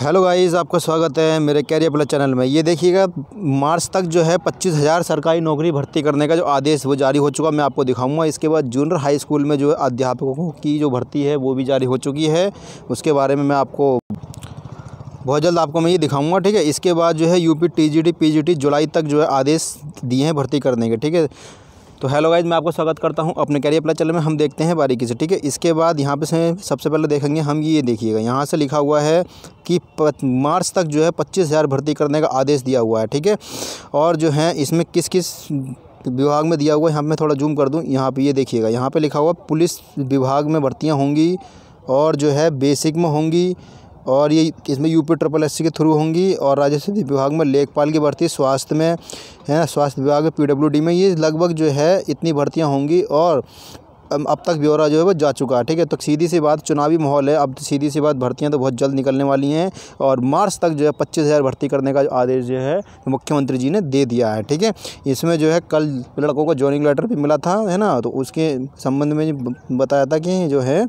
hello guys आपका स्वागत है मेरे कैरियर प्लस चैनल में ये देखिएगा मार्च तक जो है पच्चीस हज़ार सरकारी नौकरी भर्ती करने का जो आदेश वो जारी हो चुका मैं आपको दिखाऊंगा इसके बाद जूनियर हाई स्कूल में जो अध्यापकों की जो भर्ती है वो भी जारी हो चुकी है उसके बारे में मैं आपको बहुत जल्द आपको मैं ये दिखाऊंगा ठीक है इसके बाद जो है यूपी टीजीटी पीजीटी जुलाई तक जो है आदेश दिए हैं भर्ती करने के ठीक है तो हेलो गाइज मैं आपको स्वागत करता हूं अपने कैरियर प्लस चैनल में हम देखते हैं बारीकी से ठीक है इसके बाद यहां पे से सबसे पहले देखेंगे हम ये देखिएगा यहां से लिखा हुआ है कि मार्च तक जो है पच्चीस हज़ार भर्ती करने का आदेश दिया हुआ है ठीक है और जो है इसमें किस किस विभाग में दिया हुआ है यहाँ मैं थोड़ा जूम कर दूँ यहाँ पर ये देखिएगा यहाँ पर लिखा हुआ पुलिस विभाग में भर्तियाँ होंगी और जो है बेसिक में होंगी और ये इसमें यूपी ट्रिपल एस के थ्रू होंगी और राजस्व विभाग में लेखपाल की भर्ती स्वास्थ्य में है ना स्वास्थ्य विभाग पीडब्ल्यूडी में ये लगभग जो है इतनी भर्तियाँ होंगी और अब तक ब्यौरा जो है वो जा चुका है ठीक है तो सीधी सी बात चुनावी माहौल है अब तो सीधी सी बात भर्तियां तो बहुत जल्द निकलने वाली हैं और मार्च तक जो है पच्चीस हज़ार भर्ती करने का आदेश जो है मुख्यमंत्री जी ने दे दिया है ठीक है इसमें जो है कल लड़कों को ज्वाइनिंग लेटर भी मिला था है ना तो उसके संबंध में बताया था कि जो है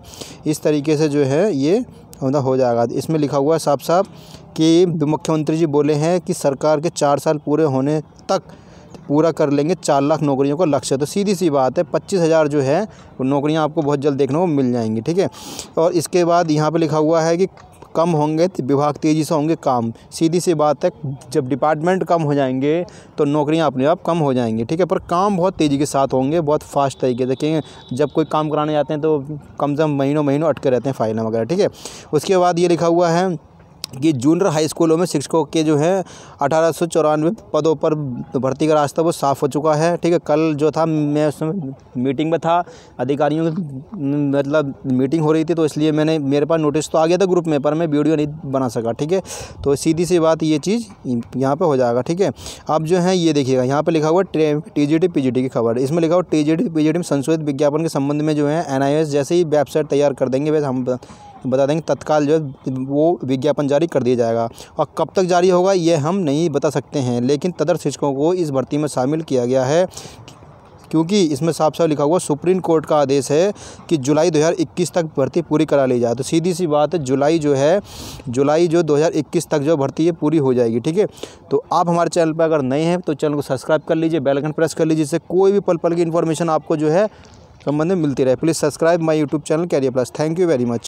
इस तरीके से जो है ये मतलब हो जाएगा इसमें लिखा हुआ है साफ साफ कि मुख्यमंत्री जी बोले हैं कि सरकार के चार साल पूरे होने तक पूरा कर लेंगे चार लाख नौकरियों का लक्ष्य तो सीधी सी बात है पच्चीस हज़ार जो है नौकरियां आपको बहुत जल्द देखने को मिल जाएंगी ठीक है और इसके बाद यहाँ पे लिखा हुआ है कि कम होंगे तो विभाग तेज़ी से होंगे काम सीधी सी बात है जब डिपार्टमेंट कम हो जाएंगे तो नौकरियां अपने आप कम हो जाएंगी ठीक है पर काम बहुत तेज़ी के साथ होंगे बहुत फास्ट तरीके से देखेंगे जब कोई काम कराने जाते हैं तो कम से कम महीनों महीनों अटके रहते हैं फाइलें वगैरह ठीक है उसके बाद ये लिखा हुआ है कि जूनियर हाई स्कूलों में शिक्षकों के जो हैं अठारह सौ चौरानवे पदों पर भर्ती का रास्ता वो साफ़ हो चुका है ठीक है कल जो था मैं उस समय मीटिंग में था अधिकारियों की मतलब मीटिंग हो रही थी तो इसलिए मैंने मेरे पास नोटिस तो आ गया था ग्रुप में पर मैं वीडियो नहीं बना सका ठीक है तो सीधी सी बात ये चीज़ यहाँ पर हो जाएगा ठीक है अब जो है ये देखिएगा यहाँ पर लिखा हुआ टी जी की खबर इसमें लिखा हुआ टी जी में संशोधित विज्ञापन के संबंध में जो है एन जैसे ही वेबसाइट तैयार कर देंगे वैसे हम बता देंगे तत्काल जो है वो विज्ञापन जारी कर दिया जाएगा और कब तक जारी होगा ये हम नहीं बता सकते हैं लेकिन तदर शिक्षकों को इस भर्ती में शामिल किया गया है क्योंकि इसमें साफ साफ लिखा हुआ सुप्रीम कोर्ट का आदेश है कि जुलाई 2021 तक भर्ती पूरी करा ली जाए तो सीधी सी बात है जुलाई जो है जुलाई जो 2021 तक जो भर्ती है पूरी हो जाएगी ठीक है तो आप हमारे चैनल पर अगर नए हैं तो चैनल को सब्सक्राइब कर लीजिए बेलकन प्रेस कर लीजिए जिससे कोई भी पल पल की इन्फॉर्मेशन आपको जो है संबंध में मिलती रहे please subscribe my YouTube channel career plus thank you very much